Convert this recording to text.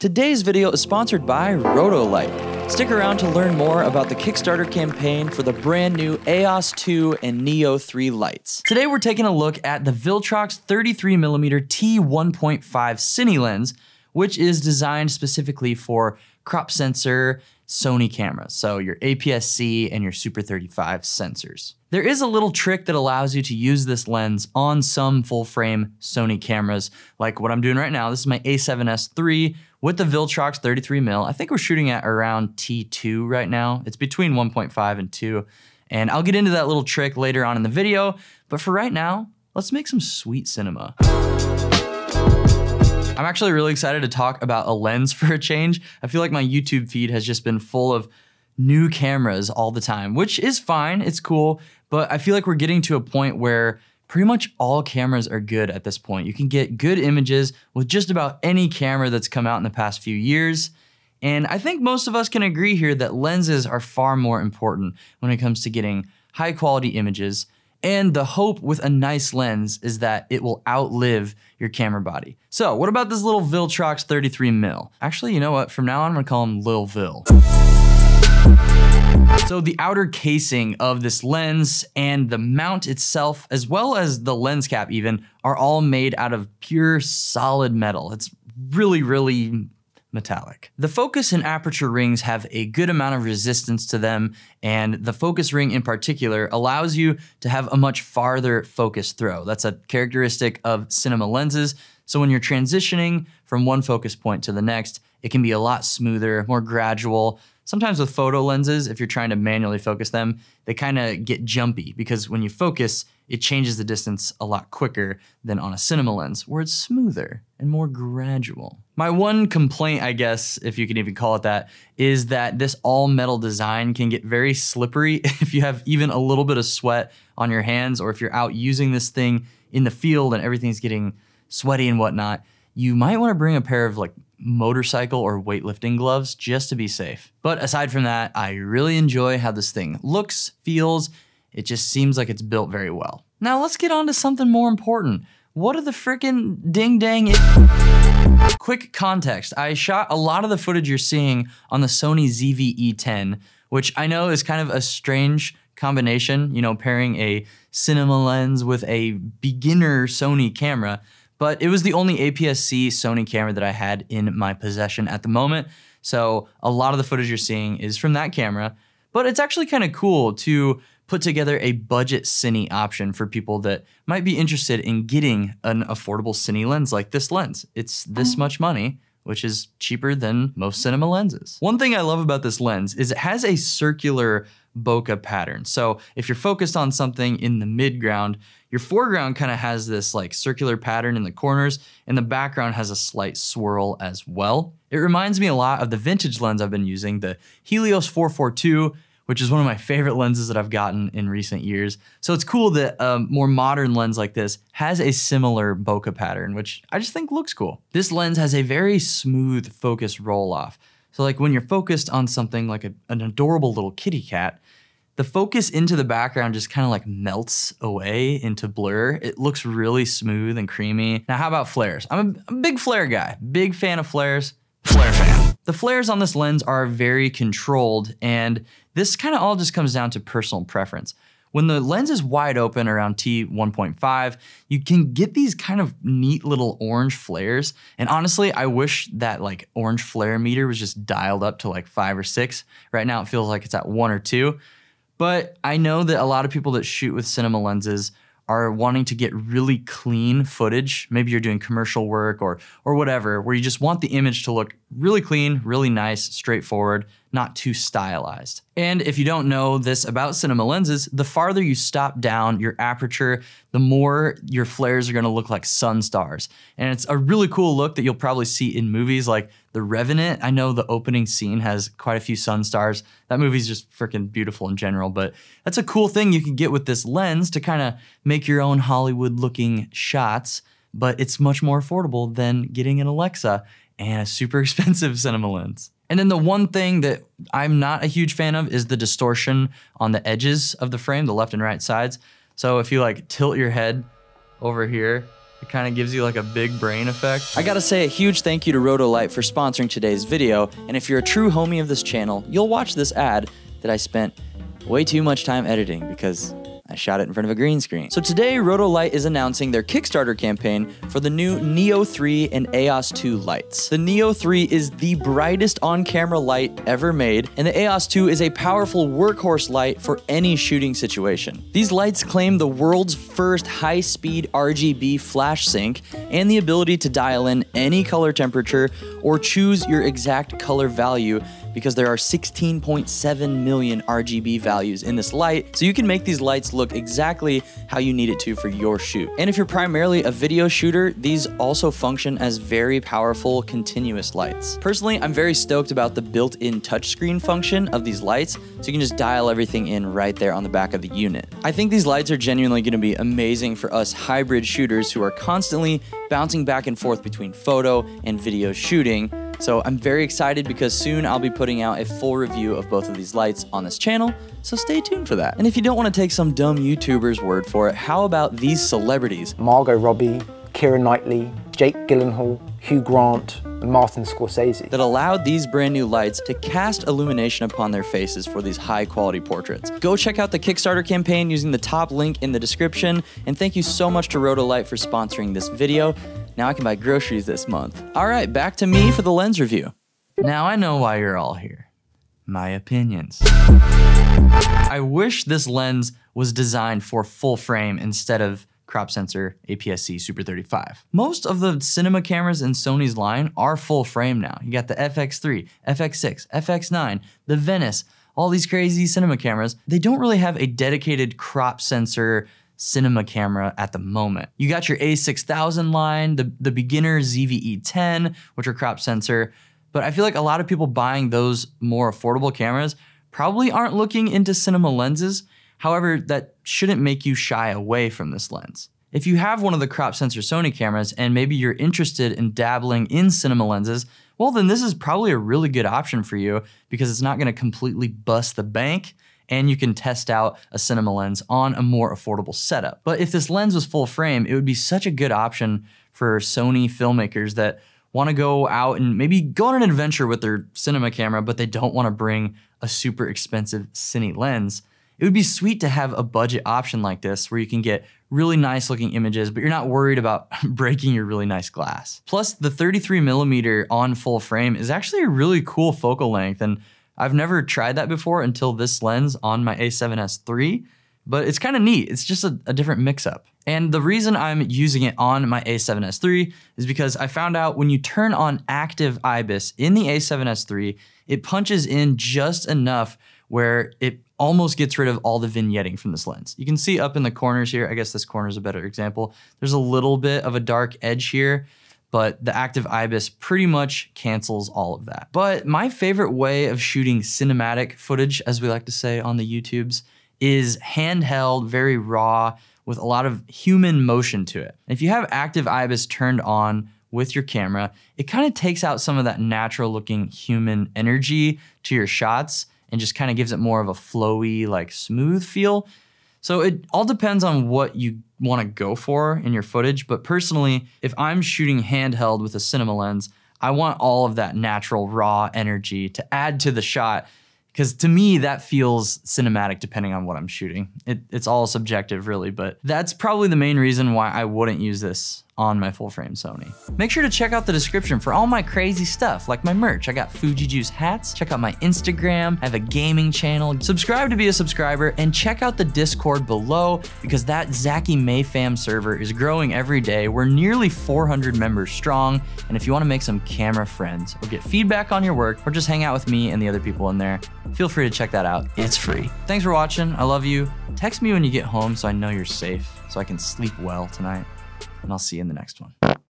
Today's video is sponsored by Rotolite. Stick around to learn more about the Kickstarter campaign for the brand new EOS 2 and Neo 3 lights. Today we're taking a look at the Viltrox 33mm T1.5 Cine lens, which is designed specifically for crop sensor Sony cameras, so your APS-C and your Super 35 sensors. There is a little trick that allows you to use this lens on some full frame Sony cameras, like what I'm doing right now. This is my a7S III, with the Viltrox 33 mil, I think we're shooting at around T2 right now. It's between 1.5 and 2. And I'll get into that little trick later on in the video. But for right now, let's make some sweet cinema. I'm actually really excited to talk about a lens for a change. I feel like my YouTube feed has just been full of new cameras all the time, which is fine, it's cool, but I feel like we're getting to a point where pretty much all cameras are good at this point. You can get good images with just about any camera that's come out in the past few years. And I think most of us can agree here that lenses are far more important when it comes to getting high quality images. And the hope with a nice lens is that it will outlive your camera body. So what about this little Viltrox 33mm? Actually, you know what? From now on, I'm gonna call him Lil Vil. So the outer casing of this lens and the mount itself, as well as the lens cap even, are all made out of pure solid metal. It's really, really metallic. The focus and aperture rings have a good amount of resistance to them, and the focus ring in particular allows you to have a much farther focus throw. That's a characteristic of cinema lenses. So when you're transitioning from one focus point to the next, it can be a lot smoother, more gradual. Sometimes with photo lenses, if you're trying to manually focus them, they kind of get jumpy because when you focus, it changes the distance a lot quicker than on a cinema lens, where it's smoother and more gradual. My one complaint, I guess, if you can even call it that, is that this all metal design can get very slippery if you have even a little bit of sweat on your hands or if you're out using this thing in the field and everything's getting sweaty and whatnot. You might want to bring a pair of like motorcycle or weightlifting gloves just to be safe. But aside from that, I really enjoy how this thing looks, feels, it just seems like it's built very well. Now let's get on to something more important. What are the frickin' ding dang Quick context, I shot a lot of the footage you're seeing on the Sony ZV-E10, which I know is kind of a strange combination, you know, pairing a cinema lens with a beginner Sony camera, but it was the only APS-C Sony camera that I had in my possession at the moment. So a lot of the footage you're seeing is from that camera. But it's actually kind of cool to put together a budget cine option for people that might be interested in getting an affordable cine lens like this lens. It's this oh. much money, which is cheaper than most cinema lenses. One thing I love about this lens is it has a circular bokeh pattern. So if you're focused on something in the midground, your foreground kind of has this like circular pattern in the corners and the background has a slight swirl as well. It reminds me a lot of the vintage lens I've been using, the Helios 442, which is one of my favorite lenses that I've gotten in recent years. So it's cool that a um, more modern lens like this has a similar bokeh pattern, which I just think looks cool. This lens has a very smooth focus roll off. So like when you're focused on something like a, an adorable little kitty cat, the focus into the background just kind of like melts away into blur. It looks really smooth and creamy. Now, how about flares? I'm a, I'm a big flare guy, big fan of flares, flare fan. The flares on this lens are very controlled, and this kind of all just comes down to personal preference. When the lens is wide open around T1.5, you can get these kind of neat little orange flares. And honestly, I wish that like orange flare meter was just dialed up to like five or six. Right now it feels like it's at one or two. But I know that a lot of people that shoot with cinema lenses are wanting to get really clean footage. Maybe you're doing commercial work or or whatever, where you just want the image to look Really clean, really nice, straightforward, not too stylized. And if you don't know this about cinema lenses, the farther you stop down your aperture, the more your flares are gonna look like sun stars. And it's a really cool look that you'll probably see in movies like The Revenant. I know the opening scene has quite a few sun stars. That movie's just freaking beautiful in general, but that's a cool thing you can get with this lens to kind of make your own Hollywood looking shots but it's much more affordable than getting an Alexa and a super expensive cinema lens. And then the one thing that I'm not a huge fan of is the distortion on the edges of the frame, the left and right sides. So if you like tilt your head over here, it kind of gives you like a big brain effect. I gotta say a huge thank you to Rotolite for sponsoring today's video, and if you're a true homie of this channel, you'll watch this ad that I spent way too much time editing because I shot it in front of a green screen. So today, Rotolite is announcing their Kickstarter campaign for the new Neo 3 and EOS 2 lights. The Neo 3 is the brightest on-camera light ever made, and the EOS 2 is a powerful workhorse light for any shooting situation. These lights claim the world's first high-speed RGB flash sync and the ability to dial in any color temperature or choose your exact color value because there are 16.7 million RGB values in this light, so you can make these lights look exactly how you need it to for your shoot. And if you're primarily a video shooter, these also function as very powerful continuous lights. Personally, I'm very stoked about the built-in touchscreen function of these lights, so you can just dial everything in right there on the back of the unit. I think these lights are genuinely gonna be amazing for us hybrid shooters who are constantly bouncing back and forth between photo and video shooting, so I'm very excited because soon I'll be putting out a full review of both of these lights on this channel, so stay tuned for that. And if you don't want to take some dumb YouTuber's word for it, how about these celebrities? Margot Robbie, Kira Knightley, Jake Gyllenhaal, Hugh Grant, and Martin Scorsese. That allowed these brand new lights to cast illumination upon their faces for these high quality portraits. Go check out the Kickstarter campaign using the top link in the description, and thank you so much to Rotolight for sponsoring this video. Now I can buy groceries this month. All right, back to me for the lens review. Now I know why you're all here. My opinions. I wish this lens was designed for full frame instead of crop sensor APS-C Super 35. Most of the cinema cameras in Sony's line are full frame now. You got the FX3, FX6, FX9, the Venice, all these crazy cinema cameras. They don't really have a dedicated crop sensor cinema camera at the moment. You got your A6000 line, the, the beginner ZVE10, which are crop sensor, but I feel like a lot of people buying those more affordable cameras probably aren't looking into cinema lenses. However, that shouldn't make you shy away from this lens. If you have one of the crop sensor Sony cameras and maybe you're interested in dabbling in cinema lenses, well then this is probably a really good option for you because it's not gonna completely bust the bank and you can test out a cinema lens on a more affordable setup. But if this lens was full frame, it would be such a good option for Sony filmmakers that want to go out and maybe go on an adventure with their cinema camera, but they don't want to bring a super expensive cine lens. It would be sweet to have a budget option like this where you can get really nice looking images, but you're not worried about breaking your really nice glass. Plus, the 33 millimeter on full frame is actually a really cool focal length, and I've never tried that before until this lens on my a7S III, but it's kind of neat. It's just a, a different mix up. And the reason I'm using it on my a7S III is because I found out when you turn on active IBIS in the a7S III, it punches in just enough where it almost gets rid of all the vignetting from this lens. You can see up in the corners here, I guess this corner is a better example. There's a little bit of a dark edge here, but the active IBIS pretty much cancels all of that. But my favorite way of shooting cinematic footage, as we like to say on the YouTubes, is handheld, very raw, with a lot of human motion to it. if you have active IBIS turned on with your camera, it kind of takes out some of that natural looking human energy to your shots and just kind of gives it more of a flowy, like smooth feel so it all depends on what you want to go for in your footage. But personally, if I'm shooting handheld with a cinema lens, I want all of that natural, raw energy to add to the shot. Because to me, that feels cinematic depending on what I'm shooting. It, it's all subjective, really, but that's probably the main reason why I wouldn't use this on my full frame Sony. Make sure to check out the description for all my crazy stuff, like my merch. I got Fuji Juice hats, check out my Instagram, I have a gaming channel. Subscribe to be a subscriber and check out the Discord below because that Zaki Mayfam server is growing every day. We're nearly 400 members strong. And if you wanna make some camera friends or get feedback on your work or just hang out with me and the other people in there, feel free to check that out. It's free. Thanks for watching. I love you. Text me when you get home so I know you're safe so I can sleep well tonight and I'll see you in the next one.